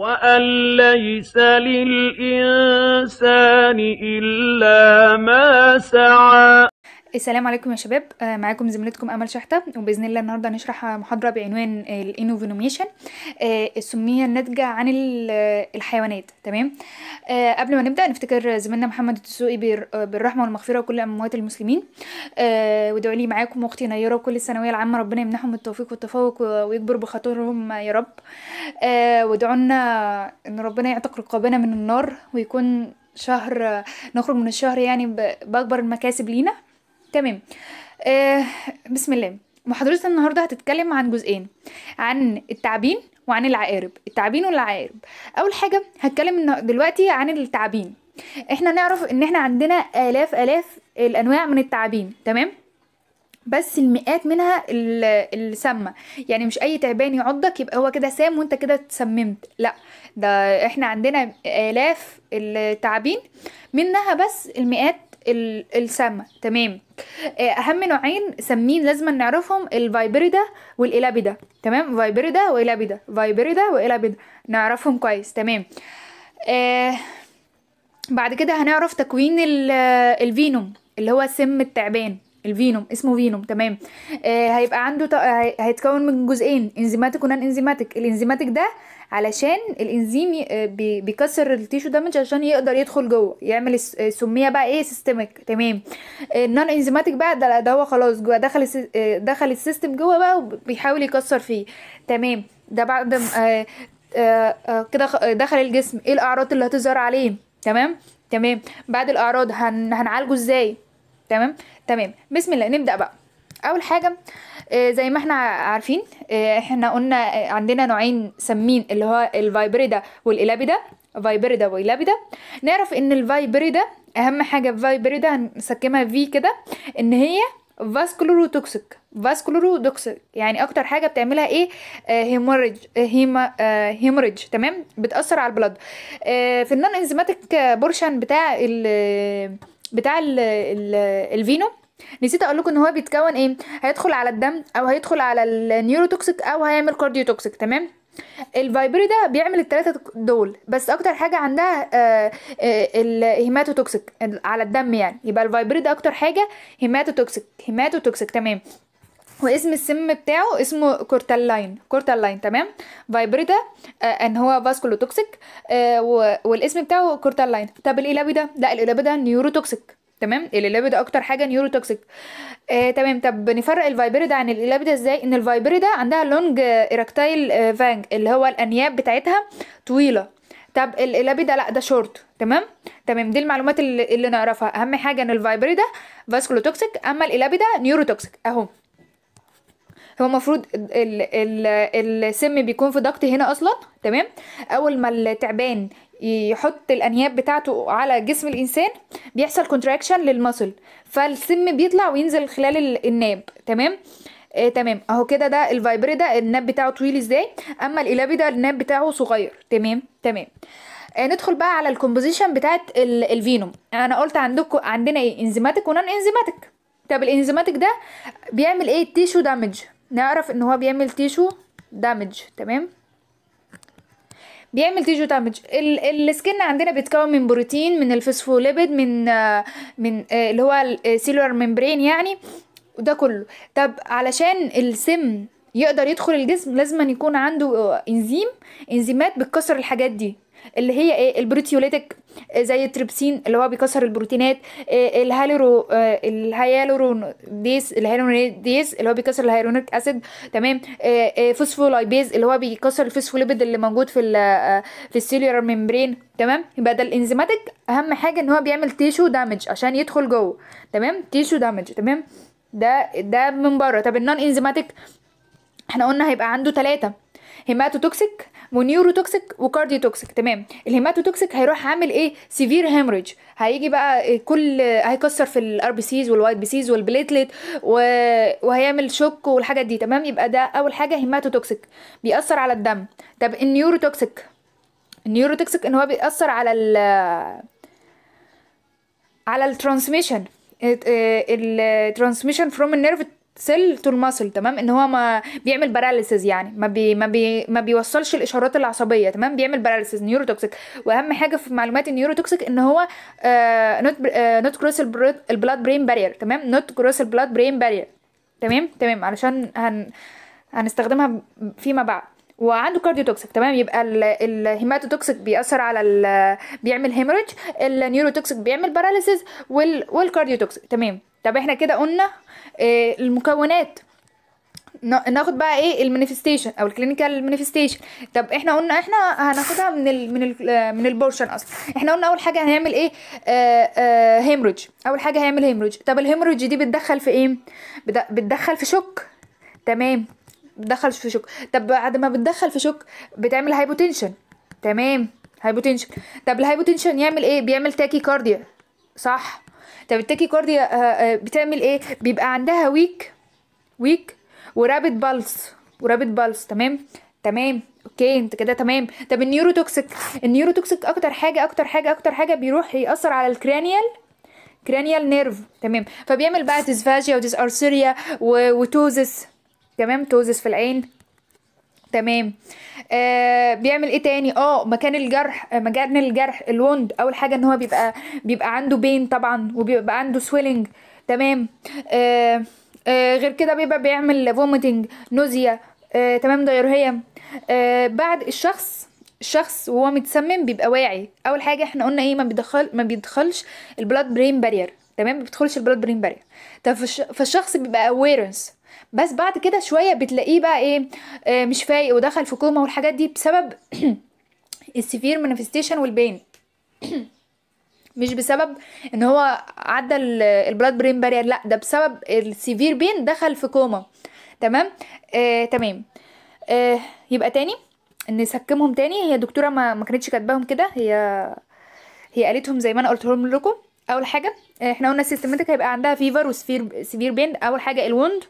وأن ليس للإنسان إلا ما سعى السلام عليكم يا شباب آه، معاكم زميلتكم امل شحته وباذن الله النهارده هنشرح محاضره بعنوان الانوفينوميشن آه، السميه الناتجه عن آه، الحيوانات تمام قبل ما نبدا نفتكر زميلنا محمد الدسوقي بالرحمه والمغفره وكل اموات المسلمين ودعوا لي معاكم اختي نيره وكل الثانويه العامه ربنا يمنحهم التوفيق والتفوق ويكبر بخاطرهم يا رب ودعوا ان ربنا يعتق رقابنا من النار ويكون شهر نخرج من الشهر يعني باكبر المكاسب لينا تمام آه بسم الله محاضرتنا النهارده هتتكلم عن جزئين عن التعبين وعن العقارب التعبين والعقارب اول حاجه هتكلم دلوقتي عن التعبين احنا نعرف ان احنا عندنا الاف الاف الانواع من التعابين تمام بس المئات منها السامة يعني مش اي تعبان يعضك يبقى هو كده سام وانت كده اتسممت لا ده احنا عندنا الاف التعابين منها بس المئات السامه تمام آه، اهم نوعين سمين لازم نعرفهم الفايبريدا والإلابيدا تمام فايبريدا وإلابيدا فايبريدا وإلابيدا نعرفهم كويس تمام آه، بعد كده هنعرف تكوين الفينوم اللي هو سم التعبان الفينوم اسمه فينوم تمام آه هيبقى عنده هيتكون من جزئين انزيماتيك ونان انزيماتيك الانزيماتيك ده علشان الانزيم آه، بيكسر التيشو دامج عشان يقدر يدخل جوه يعمل آه، سميه بقى ايه سيستمك تمام النون آه، انزيماتيك بقى ده, هو خلاص جوه دخل دخل السيستم جوه بقى وبيحاول يكسر فيه تمام ده بعد كده دخل الجسم ايه الاعراض اللي هتظهر عليه تمام تمام بعد الاعراض هن... هنعالجه ازاي تمام تمام بسم الله نبدا بقى اول حاجه آه، زي ما احنا عارفين آه، احنا قلنا آه، عندنا نوعين سمين اللي هو الفايبريدا والإلابيدا فايبريدا وإلابيدا نعرف ان الفايبريدا اهم حاجة في فايبريدا هنسكمها في كده ان هي فاسكولورو توكسيك فاسكولورو دوكسيك يعني اكتر حاجه بتعملها ايه هيمورج هيموريج هيما هيمورج هيموريج تمام بتاثر على البلد في النون انزيماتيك بورشن بتاع ال بتاع ال الفينو نسيت اقول لكم ان هو بيتكون ايه هيدخل على الدم او هيدخل على النيوروتوكسيك او هيعمل كارديوتوكسيك تمام الفايبري ده بيعمل التلاتة دول بس اكتر حاجة عندها آه، آه، الهيماتوتوكسيك على الدم يعني يبقى الفايبري ده اكتر حاجة هيماتوتوكسيك هيماتوتوكسيك تمام واسم السم بتاعه اسمه كورتالين كورتالين تمام فايبريدا آه ان هو فاسكولوتوكسيك آه والاسم بتاعه كورتالين طب القلابي ده لا القلابي ده نيوروتوكسيك تمام الالابيدا اكتر حاجه توكسيك آه تمام طب نفرق الفايبريدا عن الالابيدا ازاي ان الفايبريدا عندها لونج اراكتايل فانج اللي هو الانياب بتاعتها طويله طب الالابيدا لا ده شورت تمام تمام دي المعلومات اللي, اللي نعرفها اهم حاجه ان الفايبريدا توكسيك اما الالابيدا توكسيك اهو هو المفروض السم بيكون في ضغط هنا اصلا تمام اول ما التعبان يحط الانياب بتاعته على جسم الانسان بيحصل كونتراكشن للمسل فالسم بيطلع وينزل خلال الناب تمام آه تمام اهو كده ده الفايبر ده الناب بتاعه طويل ازاي اما الالابي ده الناب بتاعه صغير تمام تمام آه ندخل بقى على الكومبوزيشن بتاعه الفينوم انا قلت عندكم عندنا ايه انزيماتيك ونون انزيماتيك طب الانزيماتيك ده بيعمل ايه تيشو دامج نعرف ان هو بيعمل تيشو دامج تمام بيعمل تيجو دامج السكن عندنا بيتكون من بروتين من الفوسفوليبيد من من آه، اللي هو السيلولار آه، ممبرين يعني وده كله طب علشان السم يقدر يدخل الجسم لازم يكون عنده آه، انزيم انزيمات بتكسر الحاجات دي اللي هي ايه البروتيوليتك آه، زي التريبسين اللي هو بيكسر البروتينات آه، الهالورو آه، الهيالورون ديز الهيالورون ديز اللي هو بيكسر الهيالورونيك اسيد تمام فوسفولايبيز اللي هو بيكسر الفوسفوليبيد اللي موجود في في السيلولار ممبرين تمام يبقى ده الانزيماتيك اهم حاجه ان هو بيعمل تيشو دامج عشان يدخل جوه تمام تيشو دامج تمام ده ده من بره طب النون انزيماتيك احنا قلنا هيبقى عنده ثلاثة هيماتوتوكسيك ونيورو توكسيك وكارديو توكسيك تمام الهيماتو توكسيك هيروح عامل ايه سيفير هيموريج هيجي بقى كل هيكسر في الار بي سيز والوايت بي سيز والبليتليت و... وهيعمل شوك والحاجات دي تمام يبقى ده اول حاجه هيماتو توكسيك بيأثر على الدم طب النيورو توكسيك النيورو توكسيك ان هو بيأثر على ال على الترانسميشن الترانسميشن فروم النيرف سيل تو الماسل تمام ان هو ما بيعمل باراليسز يعني ما بي ما بي ما بيوصلش الاشارات العصبيه تمام بيعمل باراليسز توكسيك واهم حاجه في معلومات النيورو توكسيك ان هو نوت نوت كروس البلاد برين بارير تمام نوت كروس البلاد برين بارير تمام تمام علشان هن هنستخدمها فيما بعد وعنده كارديو توكسيك تمام يبقى الهيماتو توكسيك بيأثر على بيعمل هيمرج النيورو توكسيك بيعمل باراليسيس والكارديو توكسيك تمام طب احنا كده قلنا آه المكونات ناخد بقى ايه المانيفستيشن او الكلينيكال مانيفستيشن طب احنا قلنا احنا هناخدها من الـ من الـ من البورشن اصلا احنا قلنا اول حاجه هنعمل ايه آه آه اول حاجه هيعمل هيمروج طب الهيمروج دي بتدخل في ايه بتدخل في شوك تمام بتدخل في شوك طب بعد ما بتدخل في شوك بتعمل هايبوتنشن تمام هايبوتنشن طب الهايبوتنشن يعمل ايه بيعمل تاكي كارديا صح طب كارديا آه، آه، بتعمل ايه بيبقى عندها ويك ويك ورابط بالس ورابط بالس تمام تمام اوكي انت كده تمام طب النيوروتوكسيك النيوروتوكسيك اكتر حاجه اكتر حاجه اكتر حاجه بيروح ياثر على الكرانيال كرانيال نيرف تمام فبيعمل بقى ديسفاجيا وديسارسيريا وتوزس تمام توزس في العين تمام آه بيعمل ايه تاني اه مكان الجرح آه، مكان الجرح الوند اول حاجه ان هو بيبقى بيبقى عنده بين طبعا وبيبقى عنده سويلنج تمام آه آه غير كده بيبقى بيعمل فوميتنج نوزيا آه تمام ديرهية آه بعد الشخص الشخص وهو متسمم بيبقى واعي اول حاجه احنا قلنا ايه ما بيدخل ما بيدخلش البلاد برين بارير تمام ما بيدخلش البلاد برين بارير طب فالشخص بيبقى اويرنس بس بعد كده شويه بتلاقيه بقى ايه آه، مش فايق ودخل في كوما والحاجات دي بسبب السفير مانيفستيشن والبين مش بسبب ان هو عدى البلاد برين بارير لا ده بسبب السيفير بين دخل في كوما تمام آه تمام آه يبقى تاني نسكمهم تاني هي دكتوره ما, ما كانتش كاتباهم كده هي هي قالتهم زي ما انا قلت لكم اول حاجه آه، احنا قلنا السيستماتيك هيبقى عندها فيفر وسفير سفير بين اول حاجه الوند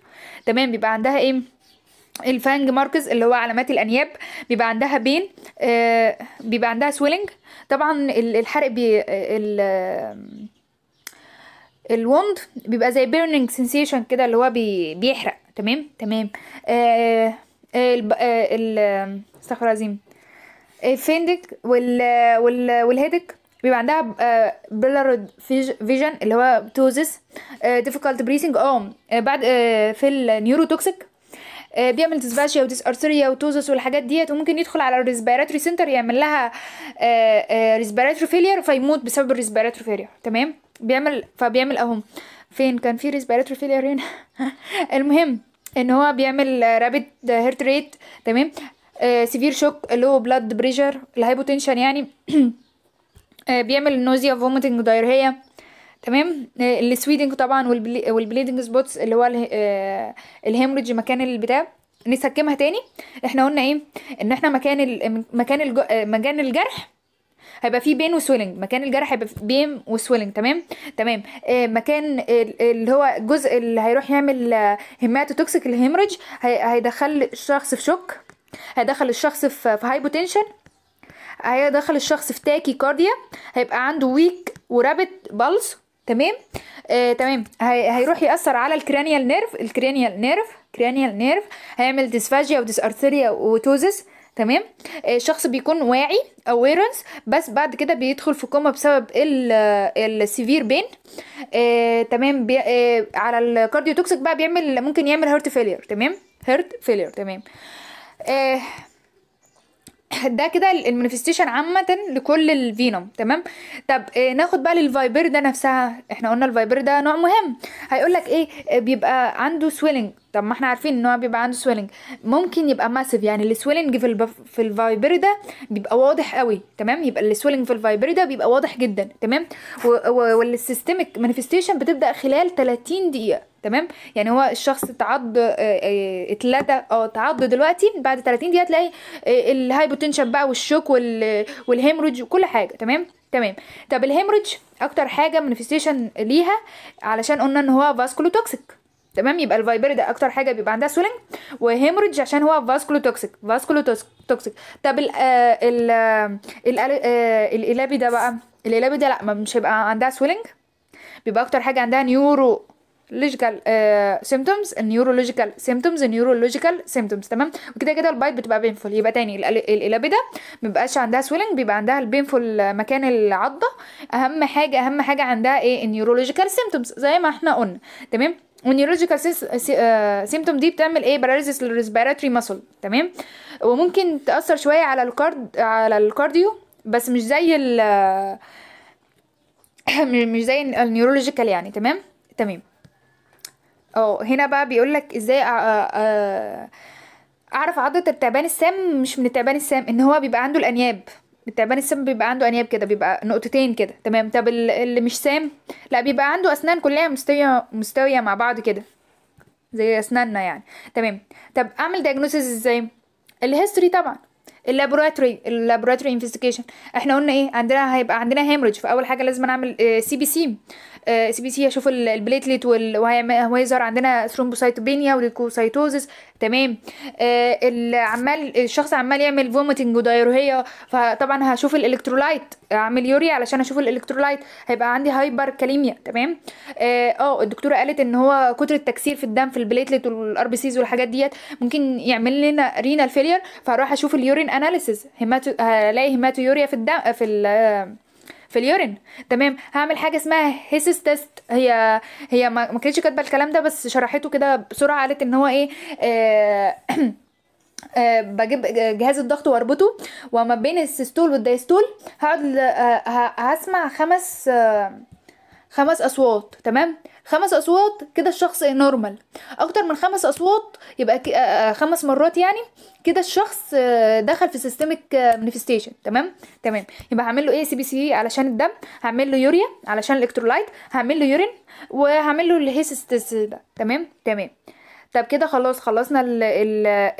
تمام بيبقى عندها ايه الفانج ماركز اللي هو علامات الانياب بيبقى عندها بين آه بيبقى عندها سويلنج طبعا الحرق بي الوند بيبقى زي بيرنينج سنسيشن كده اللي هو بي بيحرق تمام تمام آه, آه، ال آه، استغفر العظيم الفندك وال وال والهيدك بيبقى عندها بيلارود آه، فيجن اللي هو بتوزس ديفيكالت بريسنج اه بعد آه، في النيورو توكسيك آه، بيعمل ديسباشيا وديس ارثريا وتوزس والحاجات ديت وممكن يدخل على الريسبيراتوري سنتر يعمل لها ريسبيراتوري فيلير فيموت بسبب الريسبيراتوري فيلير تمام بيعمل فبيعمل اهم فين كان في ريسبيراتوري فيلير هنا المهم ان هو بيعمل رابيد هيرت ريت تمام سيفير شوك لو بلاد بريشر الهايبوتنشن يعني آه، بيعمل النوزيا فوميتنج دايرهيه تمام آه، السويدنج طبعا والبليدنج سبوتس اللي هو الهيمرج آه، مكان البتاع نسكمها تاني احنا قلنا ايه ان احنا مكان مكان مكان الجرح هيبقى فيه بين وسويلنج مكان الجرح هيبقى فيه بين وسويلنج تمام تمام آه مكان اللي هو الجزء اللي هيروح يعمل هيماتوتوكسيك الهيمرج هيدخل الشخص في شوك هيدخل الشخص في هايبوتنشن هيدخل الشخص في تاكي كارديا هيبقى عنده ويك ورابت بلس تمام آه تمام هي... هيروح ياثر على الكرانيال نيرف الكرانيال نيرف كرانيال نيرف هيعمل ديسفاجيا وديس ارتيريا وتوزس تمام آه الشخص بيكون واعي اويرنس بس بعد كده بيدخل في كوما بسبب السيفير بين آه تمام بي آه على الكارديو توكسيك بقى بيعمل ممكن يعمل هارت فيلير تمام هارت فيلير تمام آه ده كده المانيفستيشن عامة لكل الفينوم تمام طب آه، ناخد بقى للفايبر ده نفسها احنا قلنا الفايبر ده نوع مهم هيقولك ايه آه، بيبقى عنده سويلنج طب ما احنا عارفين ان هو بيبقى عنده سويلنج ممكن يبقى ماسيف يعني السويلنج في الب... في ده بيبقى واضح قوي تمام يبقى السويلنج في ده بيبقى واضح جدا تمام و... و... والسيستميك مانيفستيشن بتبدا خلال 30 دقيقه تمام يعني هو الشخص اتعض آه، آه، اتلدى اه اتعض دلوقتي بعد 30 دقيقه تلاقي آه، الهايبوتنشن بقى والشوك وال... والهيمرج وكل حاجه تمام تمام طب الهيمرج اكتر حاجه مانيفستيشن ليها علشان قلنا ان هو فاسكولو توكسيك تمام يبقى الفايبر ده اكتر حاجه بيبقى عندها سولنج وهيمرج عشان هو فاسكولو توكسيك فاسكولو توكسيك طب ال آه، ال آه، آه، الالابي ده بقى الالابي ده لا مش هيبقى عندها سويلنج بيبقى اكتر حاجه عندها نيورو لوجيكال سيمتومز النيورولوجيكال سيمتومز النيورولوجيكال سيمتومز تمام وكده كده البايت بتبقى بينفول يبقى تاني الالابي ما مبيبقاش عندها سويلنج بيبقى عندها البينفول مكان العضه اهم حاجه اهم حاجه عندها ايه النيورولوجيكال سيمتومز زي ما احنا قلنا تمام والنيورولوجيكال سيمتوم دي بتعمل ايه باراليزيس للريسبيراتوري ماسل تمام وممكن تاثر شويه على الكارد على الكارديو بس مش زي ال مش زي النيورولوجيكال يعني تمام تمام اه هنا بقى بيقولك ازاي أ... أ... اعرف عضة التعبان السام مش من التعبان السام ان هو بيبقى عنده الانياب التعبان السام بيبقى عنده انياب كده بيبقى نقطتين كده تمام طب اللي مش سام لا بيبقى عنده اسنان كلها مستويه مستويه مع بعض كده زي اسناننا يعني تمام طب اعمل دايجنوسيس ازاي الهيستوري طبعا اللابوراتوري اللابوراتوري انفستيجيشن احنا قلنا ايه عندنا هيبقى عندنا هيمرج فاول حاجه لازم اعمل سي بي سي آه، سي بي سي هشوف البليتليت وهيظهر عندنا ثرومبوسايتوبينيا وليكوسايتوزس تمام آه، العمال الشخص عمال يعمل فوميتنج وديارهيه فطبعا هشوف الالكترولايت اعمل يوريا علشان اشوف الالكترولايت هيبقى عندي هايبر كاليميا تمام آه،, اه الدكتوره قالت ان هو كتر التكسير في الدم في البليتليت والار بي سيز والحاجات ديت ممكن يعمل لنا رينال فيلير فهروح اشوف اليورين اناليسيز هلاقي هيماتو يوريا في الدم في في اليورين تمام هعمل حاجه اسمها هيسس تيست هي هي ما كانتش كاتبه الكلام ده بس شرحته كده بسرعه قالت ان هو ايه آه أه بجيب جهاز الضغط واربطه وما بين السيستول والدايستول هقعد آه، هسمع خمس أه خمس اصوات تمام خمس اصوات كده الشخص نورمال اكتر من خمس اصوات يبقى آه، آه، خمس مرات يعني كده الشخص آه، دخل في سيستمك مانيفستيشن تمام تمام يبقى هعمل له ايه سي بي سي علشان الدم هعمل له يوريا علشان الالكترولايت هعمل له يورين وهعمل له الهيستس ده تمام تمام طب كده خلاص خلصنا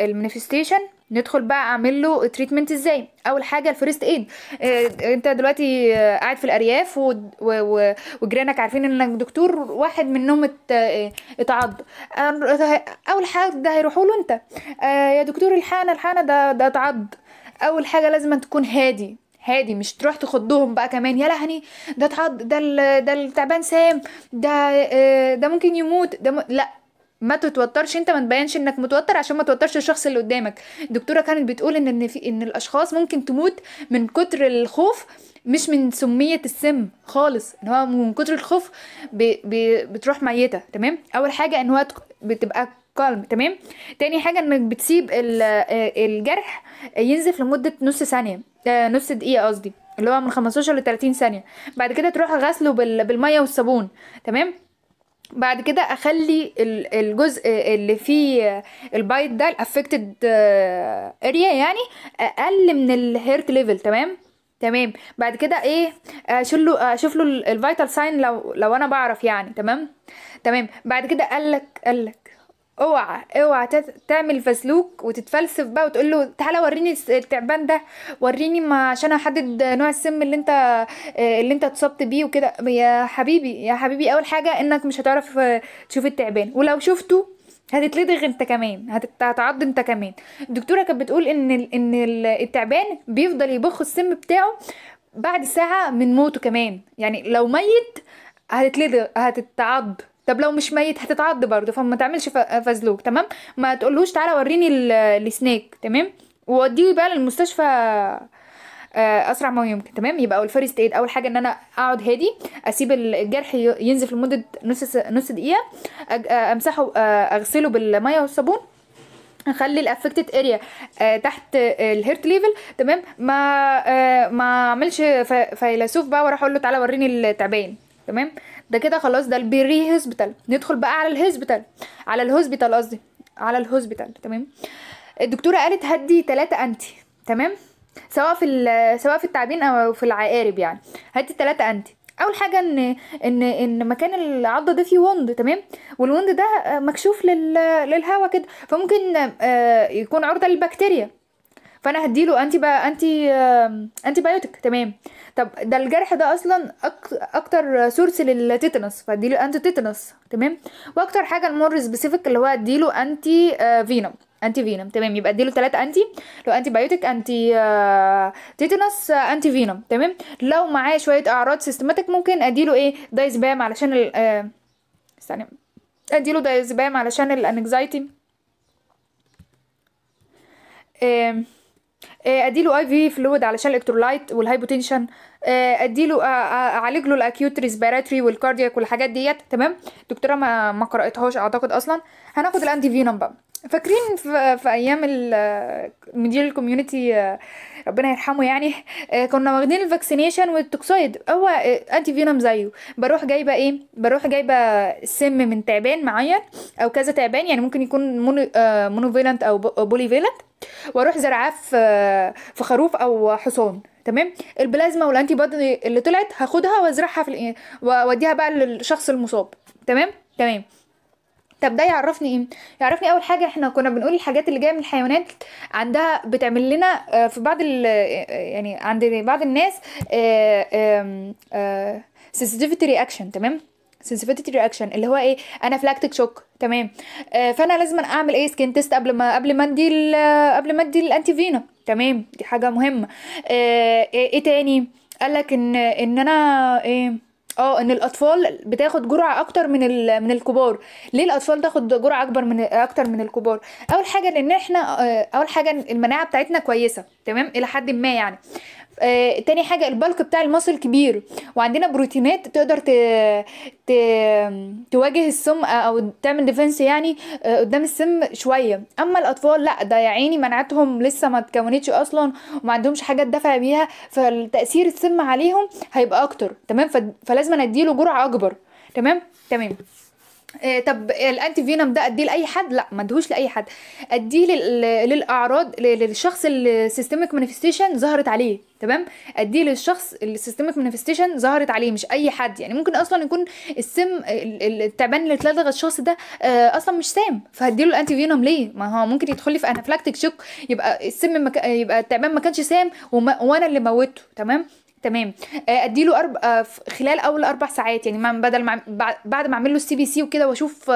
المانيفستيشن ندخل بقى اعمل له تريتمنت ازاي اول حاجه الفيرست ايد إيه انت دلوقتي قاعد في الارياف و... و... وجيرانك عارفين انك دكتور واحد منهم ات... آه، اتعض اول حاجه ده هيروحوا له انت آه، يا دكتور الحقنا الحقنا ده ده اتعض اول حاجه لازم تكون هادي هادي مش تروح تخضهم بقى كمان يا لهني ده اتعض ده ده التعبان سام ده آه، ده ممكن يموت ده م... لا ما تتوترش انت ما تبينش انك متوتر عشان ما توترش الشخص اللي قدامك الدكتوره كانت بتقول ان ان, في إن الاشخاص ممكن تموت من كتر الخوف مش من سميه السم خالص ان هو من كتر الخوف بي بي بتروح ميته تمام اول حاجه ان هو بتبقى كالم تمام تاني حاجه انك بتسيب الجرح ينزف لمده نص ثانيه آه، نص دقيقه قصدي اللي هو من 15 ل 30 ثانيه بعد كده تروح غسله بالميه والصابون تمام بعد كده اخلي الجزء اللي فيه البايت ده الافكتد اريا يعني اقل من الهيرت ليفل تمام تمام بعد كده ايه اشوف له اشوف له الفايتال ساين لو لو انا بعرف يعني تمام تمام بعد كده قالك قالك اوعى اوعى تعمل فسلوك وتتفلسف بقى وتقول له تعالى وريني التعبان ده وريني ما عشان احدد نوع السم اللي انت اللي انت اتصبت بيه وكده يا حبيبي يا حبيبي اول حاجه انك مش هتعرف تشوف التعبان ولو شفته هتتلدغ انت كمان هتتعض انت كمان الدكتوره كانت بتقول ان ان التعبان بيفضل يبخ السم بتاعه بعد ساعه من موته كمان يعني لو ميت هتتلدغ هتتعض طب لو مش ميت هتتعض برضه فما تعملش فازلوك تمام ما تقولوش تعالى وريني السناك تمام ووديه بقى للمستشفى آه، اسرع ما يمكن تمام يبقى فيرست ايد اول حاجه ان انا اقعد هادي اسيب الجرح ينزف لمده نص نص دقيقه آه، امسحه آه، اغسله بالميه والصابون اخلي الافكتد اريا تحت الهيرت ليفل تمام ما ما اعملش فيلسوف بقى واروح اقول له تعالى وريني التعبان تمام ده كده خلاص ده البري هوسبيتال ندخل بقى على الهوسبيتال على الهوسبيتال قصدي على الهوسبيتال تمام الدكتوره قالت هدي ثلاثة انتي تمام سواء في سواء في التعبين او في العقارب يعني هدي ثلاثة انتي اول حاجه ان ان ان مكان العضه ده فيه وند تمام والوند ده مكشوف لل... للهواء كده فممكن آه، يكون عرضه للبكتيريا فانا هديله انتي بقى انتي انتي بايوتك تمام طب ده الجرح ده اصلا اكتر سورس للتيتانوس فاديله انتي تيتنس تمام واكتر حاجه المر سبيسيفيك اللي هو اديله انتي فينوم انتي فينوم تمام يبقى اديله تلاتة انتي لو انتي بايوتك انتي آه آه انتي فينوم تمام لو معاه شويه اعراض سيستماتيك ممكن اديله ايه دايزبام علشان ال آه استنى اديله دايزبام علشان الانكزايتي آه، اديله اي في فلويد علشان الالكترولايت والهايبوتنشن آه، اديله آه، اعالج له الاكيوت ريسبيراتوري والكاردياك والحاجات ديت تمام دكتوره ما ما قراتهاش اعتقد اصلا هناخد الانتي فينوم بقى فاكرين في, في ايام مدير الكوميونتي آه، ربنا يرحمه يعني آه، كنا واخدين الفاكسينيشن والتوكسويد هو انتي آه، فينوم زيه بروح جايبه ايه بروح جايبه سم من تعبان معين او كذا تعبان يعني ممكن يكون مونو مونوفيلنت او بولي فيلنت واروح زرعاه في في خروف او حصان تمام البلازما والانتي بادي اللي طلعت هاخدها وازرعها في واوديها بقى للشخص المصاب تمام تمام طب ده يعرفني ايه يعرفني اول حاجه احنا كنا بنقول الحاجات اللي جايه من الحيوانات عندها بتعمل لنا آه، في بعض آه، يعني عند بعض الناس آه، sensitivity رياكشن تمام sensitivity رياكشن اللي هو ايه انا فلاكتيك شوك تمام فانا لازم اعمل ايه سكين تيست قبل ما قبل ما ادي قبل ما ادي الانتي فينا تمام دي حاجه مهمه إيه،, ايه تاني قال لك ان ان انا ايه اه ان الاطفال بتاخد جرعه اكتر من من الكبار ليه الاطفال تاخد جرعه اكبر من اكتر من الكبار اول حاجه لان احنا آه، اول حاجه المناعه بتاعتنا كويسه تمام الى حد ما يعني آه تاني حاجه البلك بتاع المصل كبير وعندنا بروتينات تقدر ت... ت... تواجه السم آه، او تعمل ديفنس يعني آه قدام السم شويه اما الاطفال لا ده يا مناعتهم لسه ما تكونتش اصلا وما عندهمش حاجه تدافع بيها فالتاثير السم عليهم هيبقى اكتر تمام ف... فلازم نديله جرعه اكبر تمام تمام آه، طب الانتي فينوم ده اديه لاي حد لا ما ادهوش لاي حد اديه للاعراض للشخص السيستميك مانيفستيشن ظهرت عليه تمام اديه للشخص السيستميك مانيفستيشن ظهرت عليه مش اي حد يعني ممكن اصلا يكون السم التعبان اللي اتلدغ الشخص ده آه، اصلا مش سام فهدي له الانتي فينوم ليه ما هو ممكن يدخل لي في انافلاكتيك شوك يبقى السم يبقى التعبان ما كانش سام وانا اللي موته تمام تمام آه، اديله أرب... آه، خلال اول اربع ساعات يعني بدل ما بعد ما اعمل له السي بي سي وكده واشوف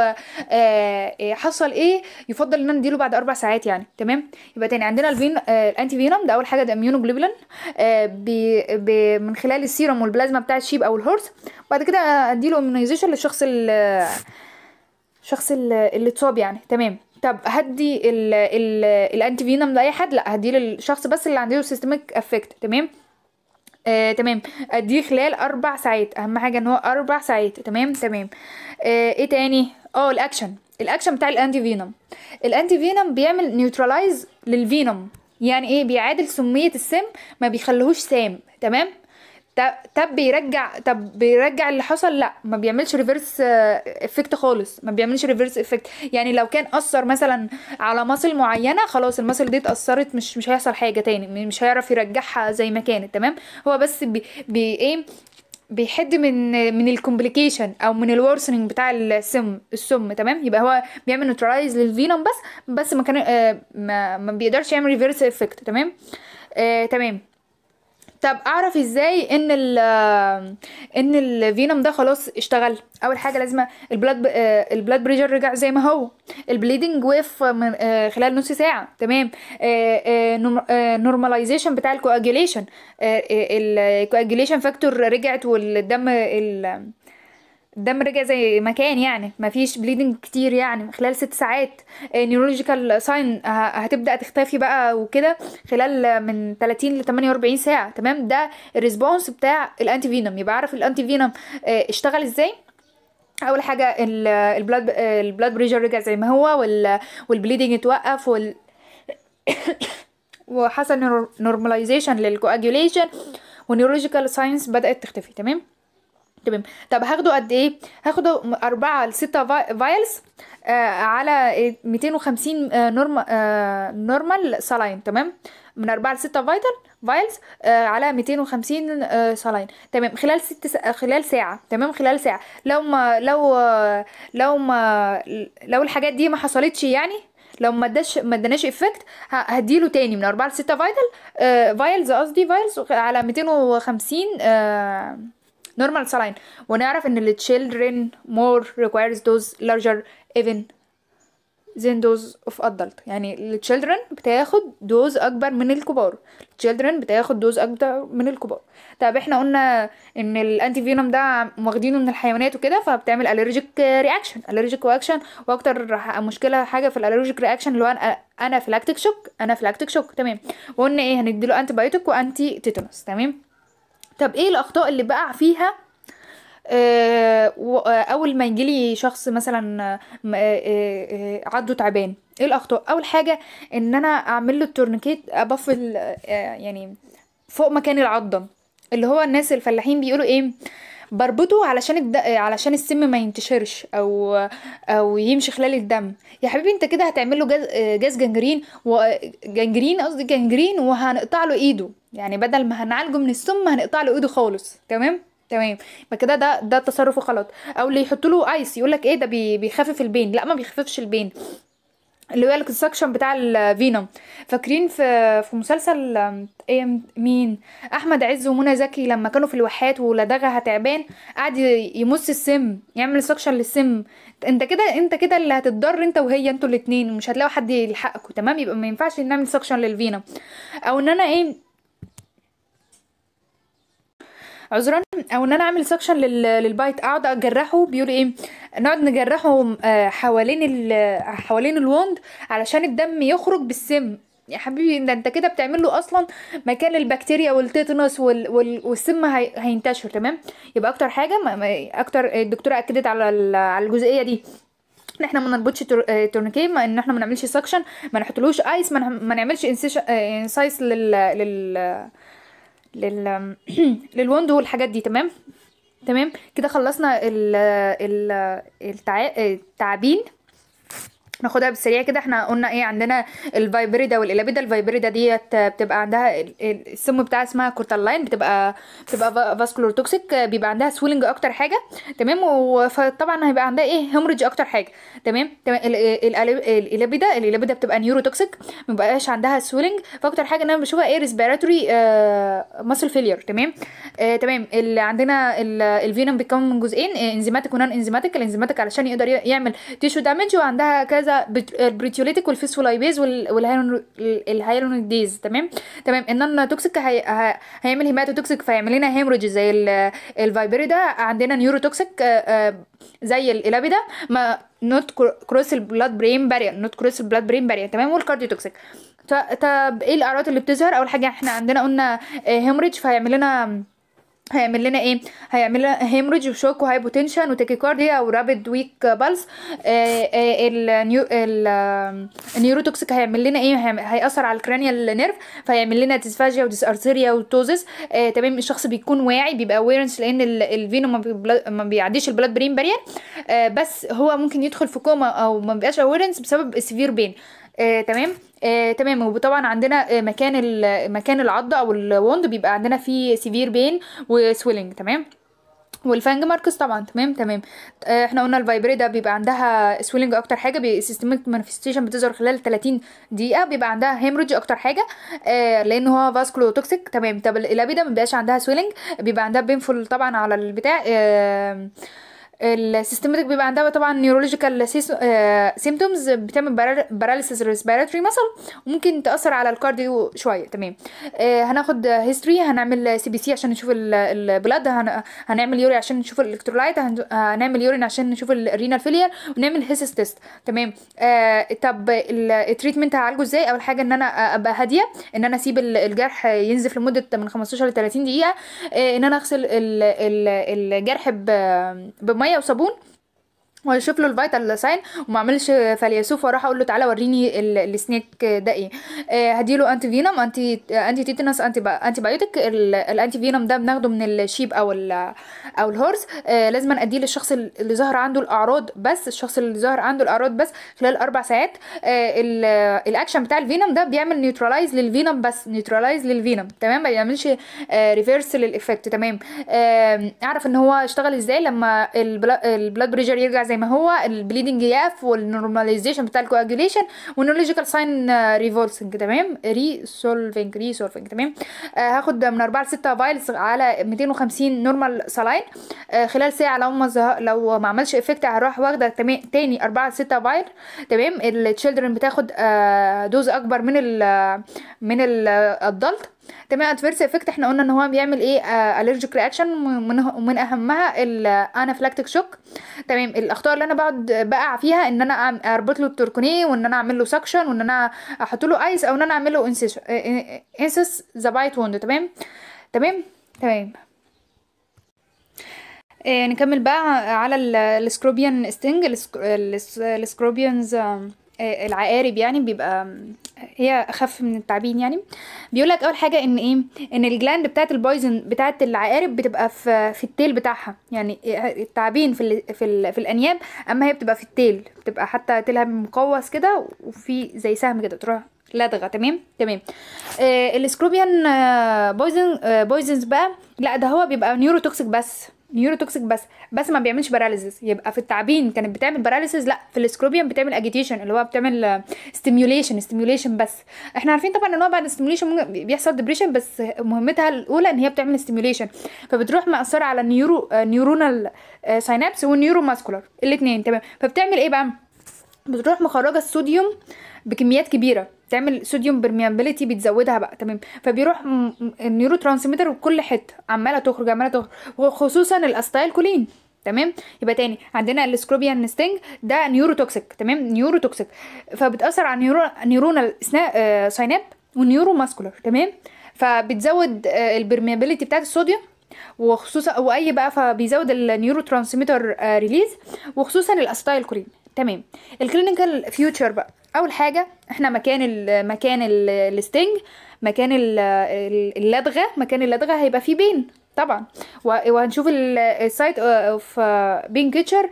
آه، حصل ايه يفضل ان انا اديله بعد اربع ساعات يعني تمام يبقى تاني عندنا الفين الانتي فينوم ده اول حاجه ده اميونوجلوبولين ب... ب... من خلال السيرم والبلازما بتاع الشيب او الهورس بعد كده اديله اميونيزيشن للشخص الشخص اللي اتصاب يعني تمام طب هدي الانتي فينوم لاي حد لا هديه للشخص بس اللي عنده سيستميك افكت تمام آه، تمام اديه خلال اربع ساعات اهم حاجه ان هو اربع ساعات تمام تمام آه، ايه تاني اه الاكشن الاكشن بتاع الانتي فينوم الانتي فينوم بيعمل نيوترلايز للفينوم يعني ايه بيعادل سميه السم ما بيخليهوش سام تمام طب بيرجع طب بيرجع اللي حصل لا ما بيعملش ريفرس افكت آه، خالص ما بيعملش ريفرس افكت يعني لو كان اثر مثلا على مصل معينه خلاص المصل دي اتاثرت مش مش هيحصل حاجه تاني مش هيعرف يرجعها زي ما كانت تمام هو بس بي, بي ايه بيحد من من الكومبليكيشن او من الورسنج بتاع السم السم تمام يبقى هو بيعمل نوترايز للفينوم بس بس ما كان آه ما, ما بيقدرش يعمل ريفرس افكت تمام آه تمام طب اعرف ازاي ان ال آه، ان الفينوم ده خلاص اشتغل اول حاجه لازم البلاد البلاد بريشر رجع زي ما هو البليدنج وقف من خلال نص ساعه تمام آه، آه، نورماليزيشن بتاع الكواجيليشن الكواجيليشن فاكتور رجعت والدم الدم رجع زي ما كان يعني مفيش بليدنج كتير يعني خلال ست ساعات نيورولوجيكال آه، ساين آه، هتبدا تختفي بقى وكده خلال من 30 ل 48 ساعه تمام ده الريسبونس بتاع الانتي فينوم يبقى عارف الانتي آه، فينوم اشتغل ازاي اول حاجه البلاد البلاد بريشر رجع زي ما هو والبليدنج اتوقف وال وحصل نورماليزيشن للكواجيوليشن والنيورولوجيكال ساينس بدات تختفي تمام تمام طب هاخده قد ايه هاخده أربعة لستة فايلز آه على 250 إيه؟ آه نورمال آه نورمال سلاين تمام من أربعة لستة فايتل فايلز آه على 250 آه سلاين تمام خلال ست س... آه، خلال ساعة تمام خلال ساعة لو ما لو لو ما لو الحاجات دي ما حصلتش يعني لو ما اداش ما اداناش افكت هديله تاني من 4 ل 6 آه فايلز قصدي فايلز على 250 آه normal saline ونعرف ان the children more requires those larger even than those of adult يعني the children بتاخد دوز اكبر من الكبار children بتاخد دوز اكبر من الكبار طب احنا قلنا ان الانتي فينوم ده واخدينه من الحيوانات وكده فبتعمل allergic reaction allergic reaction واكتر مشكله حاجه في allergic reaction اللي هو انافلاكتيك شوك انافلاكتيك شوك تمام وقلنا ايه هنديله انتي بايوتيك وانتي تيتانوس تمام طب ايه الاخطاء اللي بقع فيها آه، آه، اول ما يجيلي شخص مثلا آه، عضه تعبان ايه الاخطاء اول حاجه ان انا اعمل له التورنيكيت ابف يعني فوق مكان العضه اللي هو الناس الفلاحين بيقولوا ايه بربطه علشان الد... علشان السم ما ينتشرش او او يمشي خلال الدم يا حبيبي انت كده هتعمل له جاز, جاز جنجرين و... جنجرين قصدي جنجرين وهنقطع له ايده يعني بدل ما هنعالجه من السم هنقطع له ايده خالص تمام تمام يبقى كده ده ده تصرفه غلط او اللي يحط له ايس يقول لك ايه ده بيخفف البين لا ما بيخففش البين اللي هو الكونستراكشن بتاع الفينوم فاكرين في في مسلسل ايه مين احمد عز ومنى زكي لما كانوا في الواحات ولدغها تعبان قعد يمص السم يعمل سكشن للسم انت كده انت كده اللي هتتضر انت وهي انتوا الاتنين مش هتلاقوا حد يلحقكوا تمام يبقى ما ينفعش نعمل سكشن للفينا او ان انا ايه عذرا او ان انا اعمل سكشن للبايت اقعد اجرحه بيقول ايه نقعد نجرحه آه، حوالين حوالين الوند علشان الدم يخرج بالسم يا حبيبي ده انت كده بتعمل له اصلا مكان البكتيريا والتيتانوس وال... وال... والسم هي... هينتشر تمام يبقى اكتر حاجه اكتر الدكتوره اكدت على على الجزئيه دي ان احنا ما نربطش آه، تورنيكيه ان احنا ما نعملش سكشن ما نحطلوش ايس ما, ما نعملش انسيش... انسايس آه، لل لل لل للوند والحاجات دي تمام تمام كده خلصنا ال ال التعابين ناخدها بالسريع كده احنا قلنا ايه عندنا الفايبريدا والالابيدا الفايبريدا ديت بتبقى عندها السم بتاعها اسمها كورتالين بتبقى بتبقى فاسكولار توكسيك بيبقى عندها سويلنج اكتر حاجه تمام وطبعا هيبقى عندها ايه هيمرج اكتر حاجه تمام تمام الالابيدا الالابيدا بتبقى نيورو توكسيك مبقاش عندها سويلنج فاكتر حاجه انا بشوفها ايه ريسبيراتوري ماسل فيلير تمام آه، تمام اللي عندنا الفينوم بيتكون من جزئين انزيماتيك ونون انزيماتيك الانزيماتيك علشان يقدر يعمل تيشو دامج وعندها كذا كذا البريتيوليتيك والفيسفولايبيز والهيالونيديز تمام تمام ان توكسيك هي... هي... هيعمل هيماتو توكسيك فيعمل لنا هيموريج زي ال... الفايبريدا عندنا نيورو توكسيك آه، آه، زي الالابيدا ما نوت كروس البلاد برين بارير نوت كروس البلاد برين بارير تمام والكارديو توكسيك طب ايه الاعراض اللي بتظهر اول حاجه احنا عندنا قلنا هيموريج آه، فيعمل لنا هيعمل لنا ايه هيعمل لنا هيمرج وشوك بوتنشن وتاكيكارديا او رابيد ويك بالس النيو النيوروتوكسيك هيعمل لنا ايه هياثر على الكرانيال نيرف فيعمل لنا ديسفاجيا وديسارتيريا وتوزس تمام الشخص بيكون واعي بيبقى اويرنس لان الفينو ما, ما بيعديش البلاد برين بارير بس هو ممكن يدخل في كوما او ما بيبقاش اويرنس بسبب السيفير آه، بين تمام آه تمام وطبعا عندنا آه، مكان مكان العضه او الوند بيبقى عندنا فيه سيفير بين وسويلنج تمام والفانج ماركس طبعا تمام تمام آه احنا قلنا الفايبريدا بيبقى عندها سويلنج اكتر حاجه سيستميك مانيفستيشن بتظهر خلال 30 دقيقه بيبقى عندها هيموريج اكتر حاجه آه لان هو فاسكولو توكسيك تمام طب الابيدا ما بيبقاش عندها سويلنج بيبقى عندها بينفول طبعا على البتاع آه السيستماتيك بيبقى عندها طبعا نيورولوجيكال سيمتومز آه، بتعمل باراليسيس ريسبيراتوري مثلا وممكن تاثر على الكارديو شويه تمام آه، هناخد هيستوري هنعمل سي بي سي عشان نشوف البلاد هنعمل يوري عشان نشوف الالكترولايت هنعمل يورين عشان نشوف الرينال فيلير ونعمل هيسس تيست تمام آه، طب التريتمنت هعالجه ازاي اول حاجه ان انا ابقى هاديه ان انا اسيب الجرح ينزف لمده من 15 ل 30 دقيقه ان انا اغسل الجرح بميه af sabun واشوف له الفيتال ساين وما اعملش فيلسوف واروح اقول له تعالى وريني السنيك ده ايه آه، هديله انتي فينوم انتي انتي تيتنس انتي انتي بايوتيك الانتي فينوم ده بناخده من الشيب او ال... او الهورس آه، لازم اديه للشخص اللي ظهر عنده الاعراض بس الشخص اللي ظهر عنده الاعراض بس خلال اربع ساعات آه، الاكشن بتاع الفينوم ده بيعمل نيوترلايز للفينوم بس نيوترلايز للفينوم تمام ما بيعملش ريفيرس للايفكت تمام اعرف ان هو اشتغل ازاي لما البلاد بريجر يرجع زي زي ما هو البليدنج ياف والنورماليزيشن بتاع الكواجوليشن والنيولوجيكال ساين ريفولسنج تمام ري سولفنج ري سولفنج تمام آه هاخد من 4 ل 6 فايلز على 250 نورمال سالاين آه خلال ساعه لو ما زه... لو ما عملش افكت هروح واخده تمام تاني 4 ل 6 فايل تمام التشيلدرن بتاخد آه دوز اكبر من ال من الادلت تمام ادفيرس افكت احنا قلنا ان هو بيعمل ايه الرجيك رياكشن ومن اهمها الانافلاكتيك شوك تمام الاخطاء اللي انا بقعد بقع فيها ان انا اربط له التركوني وان انا اعمل له سكشن وان انا احط له ايس او ان انا اعمل له انسس ذا بايت ووند تمام تمام تمام آه، نكمل بقى على السكروبيان ستينج السكروبيانز آه، العقارب يعني بيبقى هي اخف من التعبين يعني بيقول لك اول حاجه ان ايه ان الجلاند بتاعه البويزن بتاعه العقارب بتبقى في في التيل بتاعها يعني التعبين في الـ في, الـ في الانياب اما هي بتبقى في التيل بتبقى حتى تيلها مقوس كده وفي زي سهم كده تروح لدغه تمام تمام آه السكروبيان آه بويزن آه بويزنز بقى لا ده هو بيبقى نيوروتوكسيك بس نيورو توكسيك بس بس ما بيعملش باراليسيس يبقى في التعابين كانت بتعمل باراليسيس لا في السكروبيوم بتعمل اجيتيشن اللي هو بتعمل ستيميوليشن آه، ستيميوليشن بس احنا عارفين طبعا ان هو بعد ستيميوليشن بيحصل ديبريشن بس مهمتها الاولى ان هي بتعمل ستيميوليشن فبتروح مأثره على النيورو نيورونال ساينابس والنيورو ماسكولار الاثنين تمام فبتعمل ايه بقى بتروح مخرجه الصوديوم بكميات كبيره بتعمل صوديوم برميابيليتي بتزودها بقى تمام فبيروح النيورو ترانسميتر كل حته عماله تخرج عماله تخرج خصوصا الاستايل كولين تمام يبقى تاني عندنا السكروبيان ستينج ده نيورو توكسيك تمام نيورو توكسيك فبتاثر على نيورو نيورونال سيناب سايناب ونيورو ماسكولار تمام فبتزود آه، البرميابيليتي بتاعت الصوديوم وخصوصا واي بقى فبيزود النيورو ترانسميتر ريليز وخصوصا الاستايل كولين تمام الكلينيكال فيوتشر بقى اول حاجه احنا مكان الـ مكان الستنج مكان اللدغه مكان اللدغه هيبقى فيه بين طبعا وهنشوف السايت اوف بين كيتشر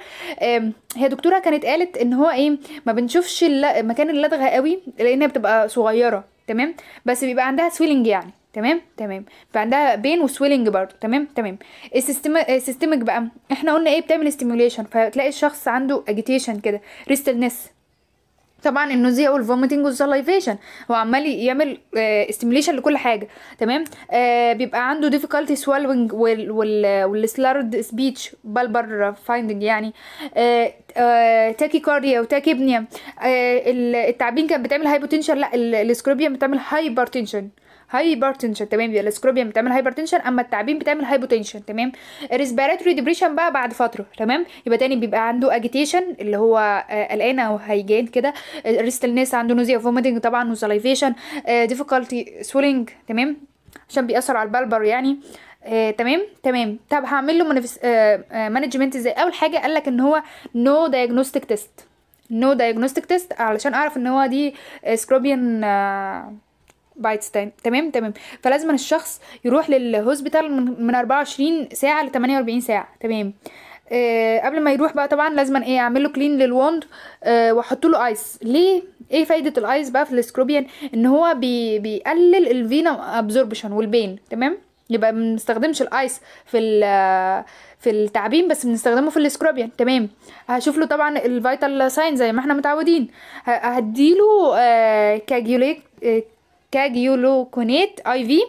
هي دكتوره كانت قالت ان هو ايه ما بنشوفش مكان اللدغه قوي لانها بتبقى صغيره تمام بس بيبقى عندها سويلنج يعني تمام تمام بقى عندها بين وسويلنج برضو تمام تمام السيستم السيستمك بقى احنا قلنا ايه بتعمل ستيموليشن فتلاقي الشخص عنده اجيتيشن كده ريستلنس طبعا النوزيا والفوميتنج والسلايفيشن هو عمال يعمل استيميوليشن آه، لكل حاجه تمام آه، بيبقى عنده ديفيكالتي سوالوينج والسلارد سبيتش بالبر فايندنج يعني تاكي كارديا وتاكي بنيا التعبين كانت بتعمل هايبوتنشن لا الاسكروبيا بتعمل هايبرتنشن هايبرتنشن تمام يبقى الاسكروبيان بتعمل هايبرتنشن اما التعبين بتعمل هايبوتنشن تمام الريسبيراتوري ديبريشن بقى بعد فتره تمام يبقى تاني بيبقى عنده اجيتيشن اللي هو آه، قلقان او هيجان كده ريستلنس آه، عنده نوزيا فوميتنج طبعا وسلايفيشن ديفيكالتي سولينج تمام عشان بيأثر على البلبر يعني آه، تمام تمام طب هعمل له مانجمنت آه، ازاي اول حاجه قال لك ان هو نو دايجنوستيك تيست نو دايجنوستيك تيست علشان اعرف ان هو دي سكروبيان آه بايتس تايم تمام تمام فلازم الشخص يروح للهوسبيتال من, من 24 ساعه ل 48 ساعه تمام آه قبل ما يروح بقى طبعا لازم ايه اعمل له كلين للوند آه واحط له ايس ليه ايه فايده الايس بقى في السكروبيان ان هو بي بيقلل الفينا ابزوربشن والبين تمام يبقى ما بنستخدمش الايس في في التعبين بس بنستخدمه في السكروبيان تمام هشوف له طبعا الفيتال ساين زي ما احنا متعودين هديله آه كاجيوليك آه كاجيولوكونيت اي في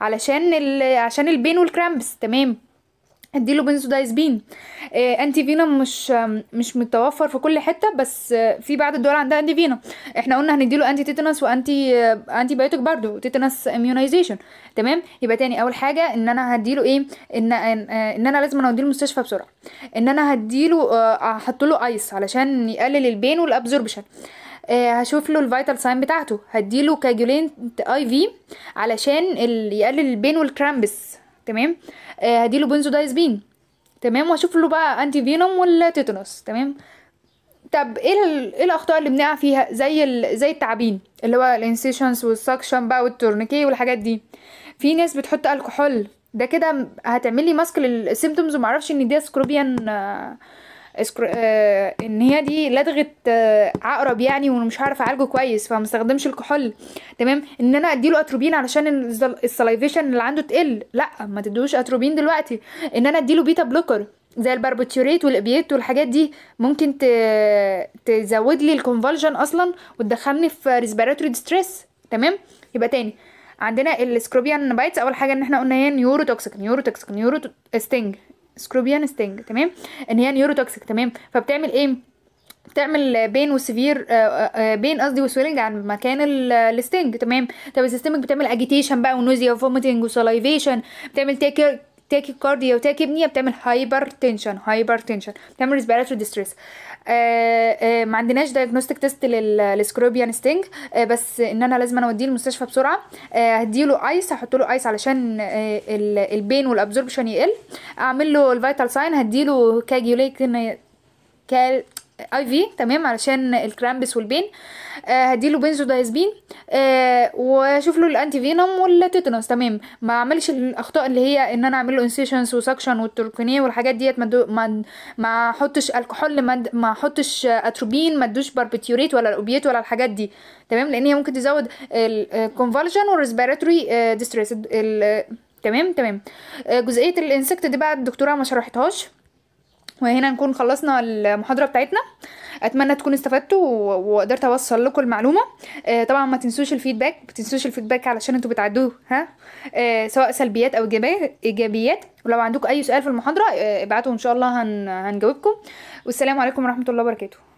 علشان ال... عشان البين والكرامبس تمام اديله بنزودايزبين آه انتي فينا مش مش متوفر في كل حته بس في بعض الدول عندها انتي فينا احنا قلنا هنديله انتي تيتانس وانتي انتي بايوتيك برضه تيتانس اميونايزيشن تمام يبقى تاني اول حاجه ان انا هديله ايه ان ان, إن انا لازم اوديه المستشفى بسرعه ان انا هديله آه، احط له ايس علشان يقلل البين والابزوربشن آه، هشوف له الفيتال ساين بتاعته هديله كاجولينت اي في علشان يقلل البين والكرامبس تمام آه، هديله بنزودايزبين تمام واشوف له بقى انتي فينوم والتيتانوس تمام طب ايه ال... ايه الاخطاء اللي بنقع فيها زي ال... زي التعابين اللي هو الانسيشنز والسكشن بقى والتورنيكي والحاجات دي في ناس بتحط الكحول ده كده هتعملي ماسك للسيمتومز ومعرفش ان دي سكروبيان آه اسكر... آه ان هي دي لدغه آه عقرب يعني ومش عارف اعالجه كويس فما استخدمش الكحول تمام ان انا اديله اتروبين علشان السلايفيشن اللي عنده تقل لا ما تدوش اتروبين دلوقتي ان انا اديله بيتا بلوكر زي الباربيتوريت والابيت والحاجات دي ممكن ت... تزود لي الكونفولجن اصلا وتدخلني في ريسبيراتوري ديستريس تمام يبقى تاني عندنا السكروبيان بايتس اول حاجه ان احنا قلنا هي نيورو توكسيك نيورو توكسيك نيورو ستينج سكروبيان ستينج تمام ان هي نيورو توكسيك تمام فبتعمل ايه بتعمل بين وسفير آه، آه، آه، بين قصدي وسويلنج عن مكان الستنج تمام طب السيستمك بتعمل اجيتيشن بقى ونوزيا وفوميتنج وسلايفيشن بتعمل تاكي تاكي كارديا وتاكي بنيه بتعمل هايبر تنشن هايبر تنشن بتعمل ريسبيراتوري ديستريس آه، آه، ما عندناش دايجنوستيك تيست للسكروبيان ستينج آه، بس ان انا لازم اوديه المستشفى بسرعه هديله ايس هحط له ايس علشان البين والابزوربشن يقل اعمل له الفيتال ساين هديله كاجيوليك كال اي في تمام علشان الكرامبس والبين آه هديله دايزبين آه واشوف له الانتي فينوم والتيتانوس تمام ما اعملش الاخطاء اللي هي ان انا اعمل له انسيشنز وسكشن والتركونيه والحاجات ديت ما ما احطش الكحول ما احطش اتروبين ما ادوش باربيتيوريت ولا الاوبيات ولا الحاجات دي تمام لان هي ممكن تزود الكونفالجن والريسبيراتوري ديستريس تمام تمام آه، جزئيه الانسكت دي بقى الدكتوره ما شرحتهاش وهنا نكون خلصنا المحاضره بتاعتنا اتمنى تكونوا استفدتوا وقدرت اوصل لكم المعلومه آه طبعا ما تنسوش الفيدباك ما تنسوش الفيدباك علشان انتوا بتعدوه ها آه سواء سلبيات او ايجابيات ولو عندكم اي سؤال في المحاضره آه ابعتوا ان شاء الله هن... هنجاوبكم والسلام عليكم ورحمه الله وبركاته